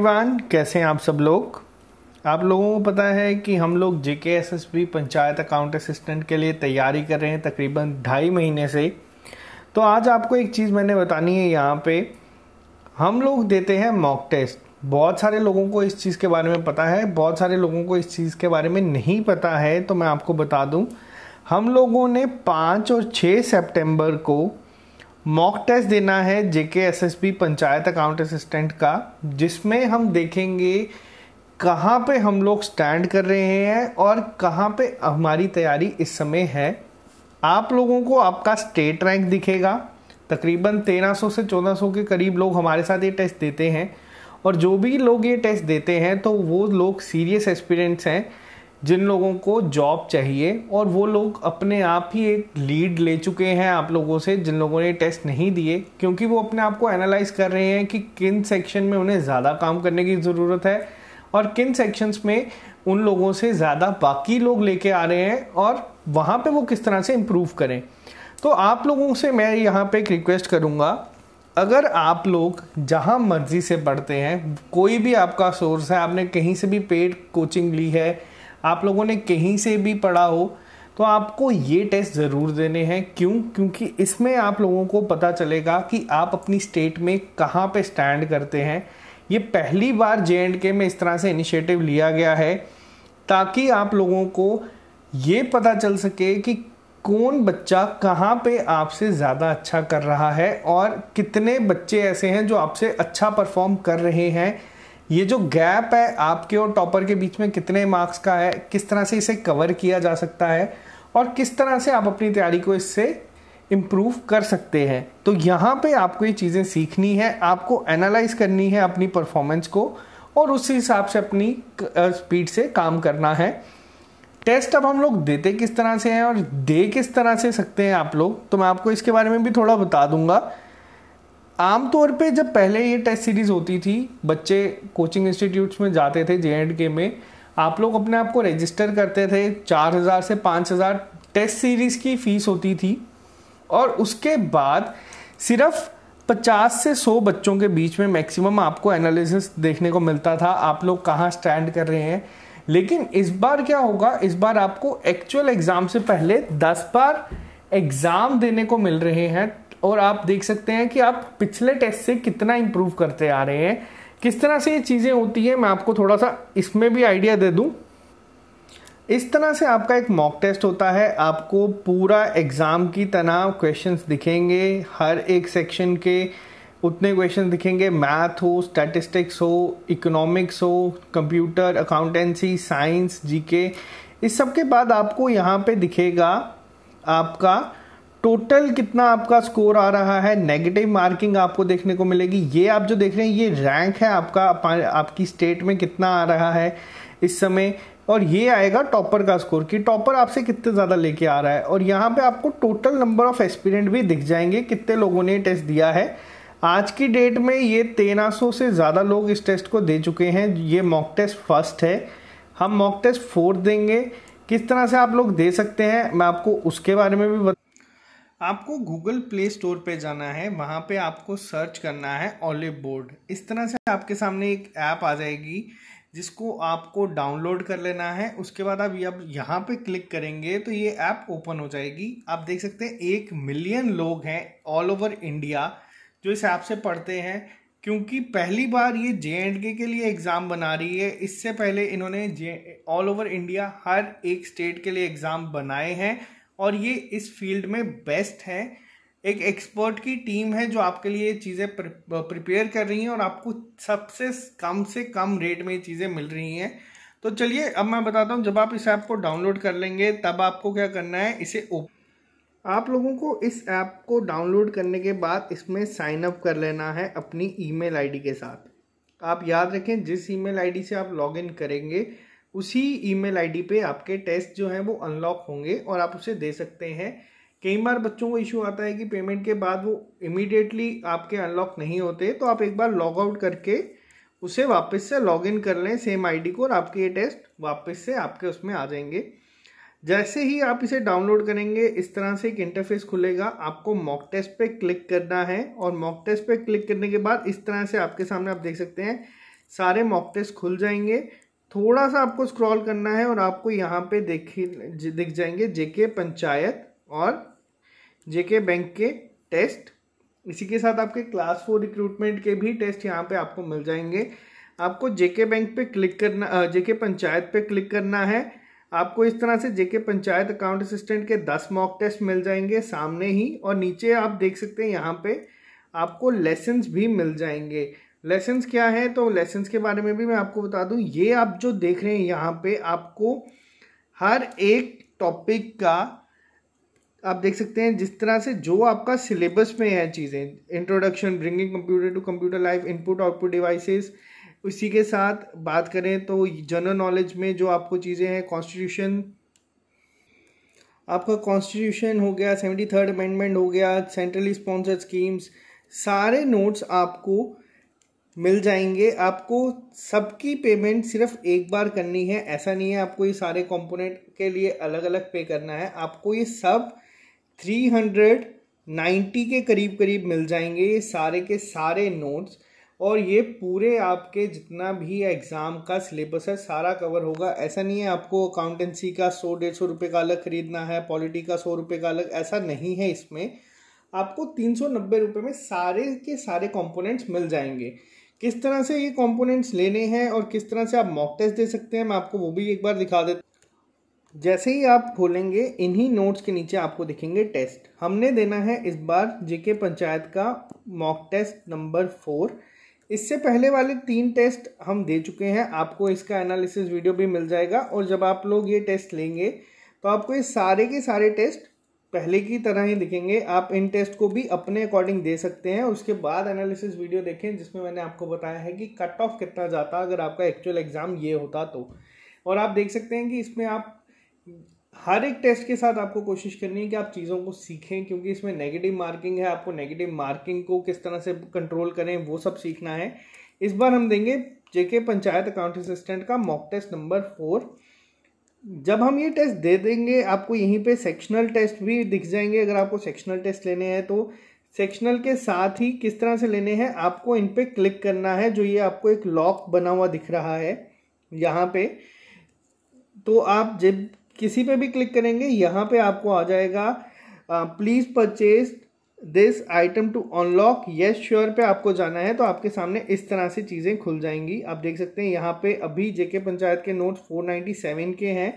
everyone कैसे हैं आप सब लोग आप लोगों को पता है कि हम लोग J K S S B panchayat account assistant के लिए तैयारी कर रहे हैं तकरीबन ढाई महीने से तो आज आपको एक चीज़ मैंने बतानी है यहाँ पे हम लोग देते हैं मॉक टेस्ट बहुत सारे लोगों को इस चीज़ के बारे में पता है बहुत सारे लोगों को इस चीज़ के बारे में नहीं पता है तो मैं आपको बता दूँ हम लोगों ने पाँच और छः सेप्टेम्बर को मॉक टेस्ट देना है J K S S B panchayat account assistant का जिसमें हम देखेंगे कहाँ पे हम लोग स्टैंड कर रहे हैं और कहाँ पे हमारी तैयारी इस समय है आप लोगों को आपका स्टेट रैंक दिखेगा तकरीबन 1300 से 1400 के करीब लोग हमारे साथ ये टेस्ट देते हैं और जो भी लोग ये टेस्ट देते हैं तो वो लोग सीरियस एक्सपीरियंस हैं जिन लोगों को जॉब चाहिए और वो लोग अपने आप ही एक लीड ले चुके हैं आप लोगों से जिन लोगों ने टेस्ट नहीं दिए क्योंकि वो अपने आप को एनालाइज कर रहे हैं कि किन सेक्शन में उन्हें ज़्यादा काम करने की ज़रूरत है और किन सेक्शंस में उन लोगों से ज़्यादा बाकी लोग लेके आ रहे हैं और वहाँ पर वो किस तरह से इम्प्रूव करें तो आप लोगों से मैं यहाँ पर एक रिक्वेस्ट करूँगा अगर आप लोग जहाँ मर्ज़ी से पढ़ते हैं कोई भी आपका सोर्स है आपने कहीं से भी पेड कोचिंग ली है आप लोगों ने कहीं से भी पढ़ा हो तो आपको ये टेस्ट ज़रूर देने हैं क्यों क्योंकि इसमें आप लोगों को पता चलेगा कि आप अपनी स्टेट में कहाँ पे स्टैंड करते हैं ये पहली बार जे एंड के में इस तरह से इनिशिएटिव लिया गया है ताकि आप लोगों को ये पता चल सके कि कौन बच्चा कहाँ पे आपसे ज़्यादा अच्छा कर रहा है और कितने बच्चे ऐसे हैं जो आपसे अच्छा परफॉर्म कर रहे हैं ये जो गैप है आपके और टॉपर के बीच में कितने मार्क्स का है किस तरह से इसे कवर किया जा सकता है और किस तरह से आप अपनी तैयारी को इससे इम्प्रूव कर सकते हैं तो यहाँ पे आपको ये चीज़ें सीखनी है आपको एनालाइज करनी है अपनी परफॉर्मेंस को और उस हिसाब से अपनी स्पीड से काम करना है टेस्ट अब हम लोग देते किस तरह से हैं और दे किस तरह से सकते हैं आप लोग तो मैं आपको इसके बारे में भी थोड़ा बता दूंगा आमतौर पे जब पहले ये टेस्ट सीरीज़ होती थी बच्चे कोचिंग इंस्टीट्यूट्स में जाते थे जे एंड के में आप लोग अपने आप को रजिस्टर करते थे चार हज़ार से पाँच हज़ार टेस्ट सीरीज़ की फ़ीस होती थी और उसके बाद सिर्फ पचास से सौ बच्चों के बीच में मैक्सिमम आपको एनालिसिस देखने को मिलता था आप लोग कहाँ स्टैंड कर रहे हैं लेकिन इस बार क्या होगा इस बार आपको एक्चुअल एग्ज़ाम से पहले दस बार एग्ज़ाम देने को मिल रहे हैं और आप देख सकते हैं कि आप पिछले टेस्ट से कितना इम्प्रूव करते आ रहे हैं किस तरह से ये चीज़ें होती हैं मैं आपको थोड़ा सा इसमें भी आइडिया दे दूँ इस तरह से आपका एक मॉक टेस्ट होता है आपको पूरा एग्ज़ाम की तनाव क्वेश्चंस दिखेंगे हर एक सेक्शन के उतने क्वेश्चन दिखेंगे मैथ हो स्टैटिस्टिक्स हो इकोनॉमिक्स हो कंप्यूटर अकाउंटेंसी साइंस जीके इस सब के बाद आपको यहाँ पे दिखेगा आपका टोटल कितना आपका स्कोर आ रहा है नेगेटिव मार्किंग आपको देखने को मिलेगी ये आप जो देख रहे हैं ये रैंक है आपका आपकी स्टेट में कितना आ रहा है इस समय और ये आएगा टॉपर का स्कोर कि टॉपर आपसे कितने ज़्यादा लेके आ रहा है और यहाँ पे आपको टोटल नंबर ऑफ एक्सपीरियंट भी दिख जाएंगे कितने लोगों ने टेस्ट दिया है आज की डेट में ये तेरह से ज़्यादा लोग इस टेस्ट को दे चुके हैं ये मॉक टेस्ट फर्स्ट है हम मॉक टेस्ट फोर्थ देंगे किस तरह से आप लोग दे सकते हैं मैं आपको उसके बारे में भी बता आपको गूगल प्ले स्टोर पे जाना है वहाँ पे आपको सर्च करना है ओलिव बोर्ड इस तरह से आपके सामने एक ऐप आ जाएगी जिसको आपको डाउनलोड कर लेना है उसके बाद आप अब यहाँ पे क्लिक करेंगे तो ये ऐप ओपन हो जाएगी आप देख सकते हैं एक मिलियन लोग हैं ऑल ओवर इंडिया जो इस ऐप से पढ़ते हैं क्योंकि पहली बार ये जे एंड के लिए एग्ज़ाम बना रही है इससे पहले इन्होंने जे ऑल ओवर इंडिया हर एक स्टेट के लिए एग्ज़ाम बनाए हैं और ये इस फील्ड में बेस्ट हैं एक एक्सपर्ट की टीम है जो आपके लिए चीज़ें प्रिपेयर कर रही हैं और आपको सबसे कम से कम रेट में ये चीज़ें मिल रही हैं तो चलिए अब मैं बताता हूँ जब आप इस ऐप को डाउनलोड कर लेंगे तब आपको क्या करना है इसे ओपन आप लोगों को इस ऐप को डाउनलोड करने के बाद इसमें साइन अप कर लेना है अपनी ईमेल आईडी के साथ आप याद रखें जिस ईमेल आईडी से आप लॉगिन करेंगे उसी ईमेल आईडी पे आपके टेस्ट जो हैं वो अनलॉक होंगे और आप उसे दे सकते हैं कई बार बच्चों को इशू आता है कि पेमेंट के बाद वो इमीडिएटली आपके अनलॉक नहीं होते तो आप एक बार लॉग आउट करके उसे वापस से लॉग इन कर लें सेम आईडी को और आपके ये टेस्ट वापस से आपके उसमें आ जाएंगे जैसे ही आप इसे डाउनलोड करेंगे इस तरह से एक इंटरफेस खुलेगा आपको मॉक टेस्ट पे क्लिक करना है और मॉक टेस्ट पे क्लिक करने के बाद इस तरह से आपके सामने आप देख सकते हैं सारे मॉक टेस्ट खुल जाएंगे थोड़ा सा आपको स्क्रॉल करना है और आपको यहाँ पे देखी दिख जाएंगे जेके पंचायत और जेके बैंक के टेस्ट इसी के साथ आपके क्लास फोर रिक्रूटमेंट के भी टेस्ट यहाँ पे आपको मिल जाएंगे आपको जेके बैंक पे क्लिक करना जेके पंचायत पे क्लिक करना है आपको इस तरह से जेके पंचायत अकाउंट असिस्टेंट के दस मॉक टेस्ट मिल जाएंगे सामने ही और नीचे आप देख सकते हैं यहाँ पर आपको लेसन्स भी मिल जाएंगे लेसन्स क्या है तो लेसन्स के बारे में भी मैं आपको बता दूं ये आप जो देख रहे हैं यहाँ पे आपको हर एक टॉपिक का आप देख सकते हैं जिस तरह से जो आपका सिलेबस में है चीज़ें introduction bringing computer to computer life input output devices उसी के साथ बात करें तो जनरल नॉलेज में जो आपको चीज़ें हैं कॉन्स्टिट्यूशन आपका कॉन्स्टिट्यूशन हो गया सेवेंटी थर्ड अमेंडमेंट हो गया सेंट्रली स्पॉन्सर्ड स्कीम्स सारे नोट्स आपको मिल जाएंगे आपको सबकी पेमेंट सिर्फ एक बार करनी है ऐसा नहीं है आपको ये सारे कंपोनेंट के लिए अलग अलग पे करना है आपको ये सब थ्री हंड्रेड नाइन्टी के करीब करीब मिल जाएंगे ये सारे के सारे नोट्स और ये पूरे आपके जितना भी एग्ज़ाम का सिलेबस है सारा कवर होगा ऐसा नहीं है आपको अकाउंटेंसी का सौ डेढ़ सौ रुपये का अलग ख़रीदना है पॉलिटी का सौ रुपये का अलग ऐसा नहीं है इसमें आपको तीन सौ नब्बे रुपये में सारे के सारे कंपोनेंट्स मिल जाएंगे किस तरह से ये कंपोनेंट्स लेने हैं और किस तरह से आप मॉक टेस्ट दे सकते हैं मैं आपको वो भी एक बार दिखा देता जैसे ही आप खोलेंगे इन्हीं नोट्स के नीचे आपको दिखेंगे टेस्ट हमने देना है इस बार जेके पंचायत का मॉक टेस्ट नंबर फोर इससे पहले वाले तीन टेस्ट हम दे चुके हैं आपको इसका एनालिसिस वीडियो भी मिल जाएगा और जब आप लोग ये टेस्ट लेंगे तो आपको ये सारे के सारे टेस्ट पहले की तरह ही दिखेंगे आप इन टेस्ट को भी अपने अकॉर्डिंग दे सकते हैं उसके बाद एनालिसिस वीडियो देखें जिसमें मैंने आपको बताया है कि कट ऑफ कितना जाता अगर आपका एक्चुअल एग्ज़ाम ये होता तो और आप देख सकते हैं कि इसमें आप हर एक टेस्ट के साथ आपको कोशिश करनी है कि आप चीज़ों को सीखें क्योंकि इसमें नेगेटिव मार्किंग है आपको नेगेटिव मार्किंग को किस तरह से कंट्रोल करें वो सब सीखना है इस बार हम देंगे जेके पंचायत अकाउंट असिस्टेंट का मॉक टेस्ट नंबर फोर जब हम ये टेस्ट दे देंगे आपको यहीं पे सेक्शनल टेस्ट भी दिख जाएंगे अगर आपको सेक्शनल टेस्ट लेने हैं तो सेक्शनल के साथ ही किस तरह से लेने हैं आपको इन पे क्लिक करना है जो ये आपको एक लॉक बना हुआ दिख रहा है यहाँ पे तो आप जब किसी पे भी क्लिक करेंगे यहाँ पे आपको आ जाएगा please purchase this item to unlock yes sure पे आपको जाना है तो आपके सामने इस तरह से चीज़ें खुल जाएंगी आप देख सकते हैं यहाँ पे अभी जेके पंचायत के नोट्स 497 के हैं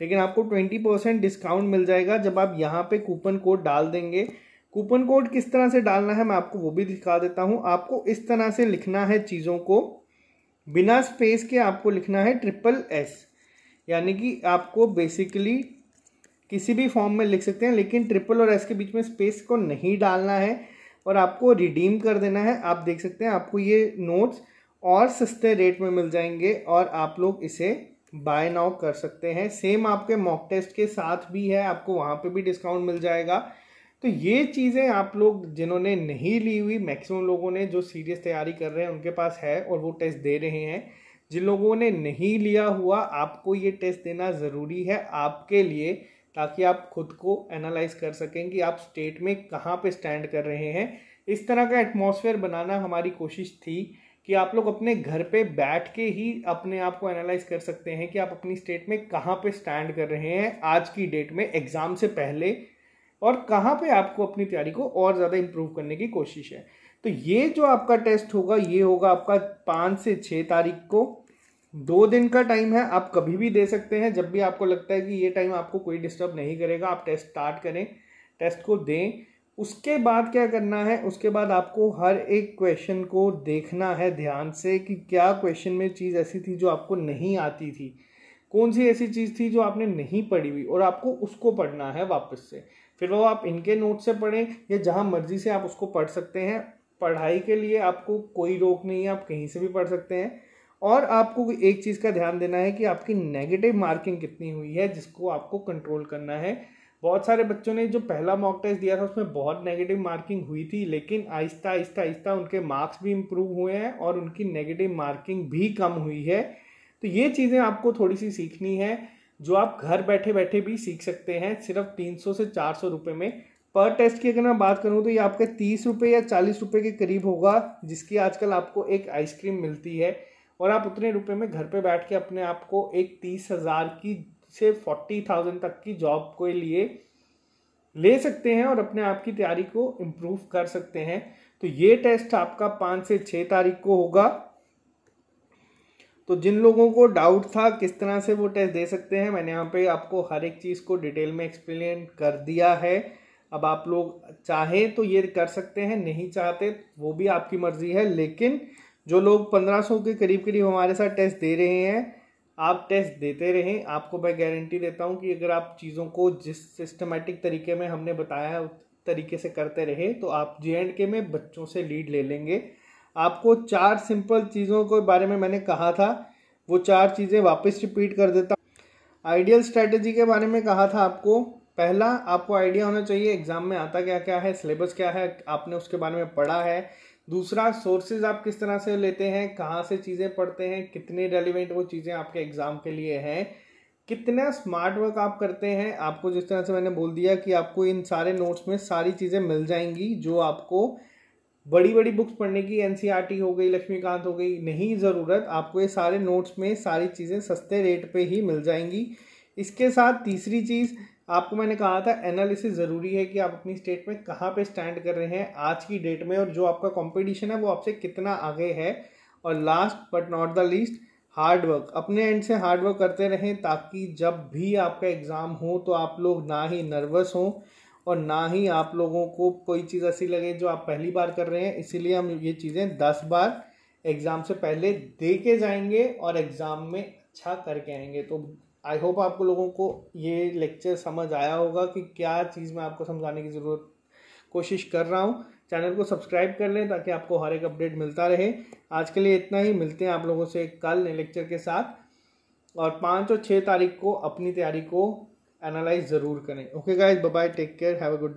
लेकिन आपको 20 परसेंट डिस्काउंट मिल जाएगा जब आप यहाँ पे कूपन कोड डाल देंगे कूपन कोड किस तरह से डालना है मैं आपको वो भी दिखा देता हूँ आपको इस तरह से लिखना है चीज़ों को बिना स्पेस के आपको लिखना है ट्रिपल एस यानी कि आपको बेसिकली किसी भी फॉर्म में लिख सकते हैं लेकिन ट्रिपल और एस के बीच में स्पेस को नहीं डालना है और आपको रिडीम कर देना है आप देख सकते हैं आपको ये नोट्स और सस्ते रेट में मिल जाएंगे और आप लोग इसे बाय नाउ कर सकते हैं सेम आपके मॉक टेस्ट के साथ भी है आपको वहाँ पे भी डिस्काउंट मिल जाएगा तो ये चीज़ें आप लोग जिन्होंने नहीं ली हुई मैक्सिमम लोगों ने जो सीरियस तैयारी कर रहे हैं उनके पास है और वो टेस्ट दे रहे हैं जिन लोगों ने नहीं लिया हुआ आपको ये टेस्ट देना ज़रूरी है आपके लिए ताकि आप खुद को एनालाइज कर सकें कि आप स्टेट में कहाँ पे स्टैंड कर रहे हैं इस तरह का एटमॉस्फेयर बनाना हमारी कोशिश थी कि आप लोग अपने घर पे बैठ के ही अपने आप को एनालाइज कर सकते हैं कि आप अपनी स्टेट में कहाँ पे स्टैंड कर रहे हैं आज की डेट में एग्ज़ाम से पहले और कहाँ पे आपको अपनी तैयारी को और ज़्यादा इम्प्रूव करने की कोशिश है तो ये जो आपका टेस्ट होगा ये होगा आपका पाँच से छः तारीख को दो दिन का टाइम है आप कभी भी दे सकते हैं जब भी आपको लगता है कि ये टाइम आपको कोई डिस्टर्ब नहीं करेगा आप टेस्ट स्टार्ट करें टेस्ट को दें उसके बाद क्या करना है उसके बाद आपको हर एक क्वेश्चन को देखना है ध्यान से कि क्या क्वेश्चन में चीज़ ऐसी थी जो आपको नहीं आती थी कौन सी ऐसी चीज़ थी जो आपने नहीं पढ़ी हुई और आपको उसको पढ़ना है वापस से फिर वो आप इनके नोट से पढ़ें या जहाँ मर्जी से आप उसको पढ़ सकते हैं पढ़ाई के लिए आपको कोई रोक नहीं है आप कहीं से भी पढ़ सकते हैं और आपको एक चीज़ का ध्यान देना है कि आपकी नेगेटिव मार्किंग कितनी हुई है जिसको आपको कंट्रोल करना है बहुत सारे बच्चों ने जो पहला मॉक टेस्ट दिया था उसमें बहुत नेगेटिव मार्किंग हुई थी लेकिन आहिस्ता आहिस्ता आहिस्ता उनके मार्क्स भी इम्प्रूव हुए हैं और उनकी नेगेटिव मार्किंग भी कम हुई है तो ये चीज़ें आपको थोड़ी सी सीखनी है जो आप घर बैठे बैठे भी सीख सकते हैं सिर्फ तीन सौ से चार सौ रुपये में पर टेस्ट की अगर मैं बात करूँ तो ये आपके तीस रुपये या चालीस रुपये के करीब होगा जिसकी आजकल आपको एक आइसक्रीम मिलती है और आप उतने रुपए में घर पे बैठ के अपने आप को एक तीस हज़ार की से फोर्टी थाउजेंड तक की जॉब के लिए ले सकते हैं और अपने आप की तैयारी को इम्प्रूव कर सकते हैं तो ये टेस्ट आपका पाँच से छः तारीख को होगा तो जिन लोगों को डाउट था किस तरह से वो टेस्ट दे सकते हैं मैंने यहाँ पे आपको हर एक चीज़ को डिटेल में एक्सप्लेन कर दिया है अब आप लोग चाहें तो ये कर सकते हैं नहीं चाहते वो भी आपकी मर्ज़ी है लेकिन जो लोग पंद्रह सौ के करीब करीब हमारे साथ टेस्ट दे रहे हैं आप टेस्ट देते रहें आपको मैं गारंटी देता हूँ कि अगर आप चीज़ों को जिस सिस्टमेटिक तरीके में हमने बताया है उस तरीके से करते रहे तो आप जे एंड के में बच्चों से लीड ले लेंगे आपको चार सिंपल चीज़ों के बारे में मैंने कहा था वो चार चीज़ें वापस रिपीट कर देता आइडियल स्ट्रैटेजी के बारे में कहा था आपको पहला आपको आइडिया होना चाहिए एग्ज़ाम में आता क्या क्या है सिलेबस क्या है आपने उसके बारे में पढ़ा है दूसरा सोर्सेज आप किस तरह से लेते हैं कहाँ से चीज़ें पढ़ते हैं कितने रेलिवेंट वो चीज़ें आपके एग्ज़ाम के लिए हैं कितना स्मार्ट वर्क आप करते हैं आपको जिस तरह से मैंने बोल दिया कि आपको इन सारे नोट्स में सारी चीज़ें मिल जाएंगी जो आपको बड़ी बड़ी बुक्स पढ़ने की एन e हो गई लक्ष्मीकांत हो गई नहीं ज़रूरत आपको ये सारे नोट्स में सारी चीज़ें सस्ते रेट पे ही मिल जाएंगी इसके साथ तीसरी चीज़ आपको मैंने कहा था एनालिसिस ज़रूरी है कि आप अपनी स्टेट में कहाँ पे स्टैंड कर रहे हैं आज की डेट में और जो आपका कंपटीशन है वो आपसे कितना आगे है और last but not the least hard work अपने एंड से हार्डवर्क करते रहें ताकि जब भी आपका एग्ज़ाम हो तो आप लोग ना ही नर्वस हों और ना ही आप लोगों को कोई चीज़ ऐसी लगे जो आप पहली बार कर रहे हैं इसीलिए हम ये चीज़ें दस बार एग्ज़ाम से पहले दे के जाएंगे और एग्ज़ाम में अच्छा करके आएंगे तो आई होप आपको लोगों को ये लेक्चर समझ आया होगा कि क्या चीज़ मैं आपको समझाने की ज़रूरत कोशिश कर रहा हूँ चैनल को सब्सक्राइब कर लें ताकि आपको हर एक अपडेट मिलता रहे आज के लिए इतना ही मिलते हैं आप लोगों से कल नए लेक्चर के साथ और पाँच और छः तारीख को अपनी तैयारी को एनालाइज ज़रूर करें okay guys bye take care have a good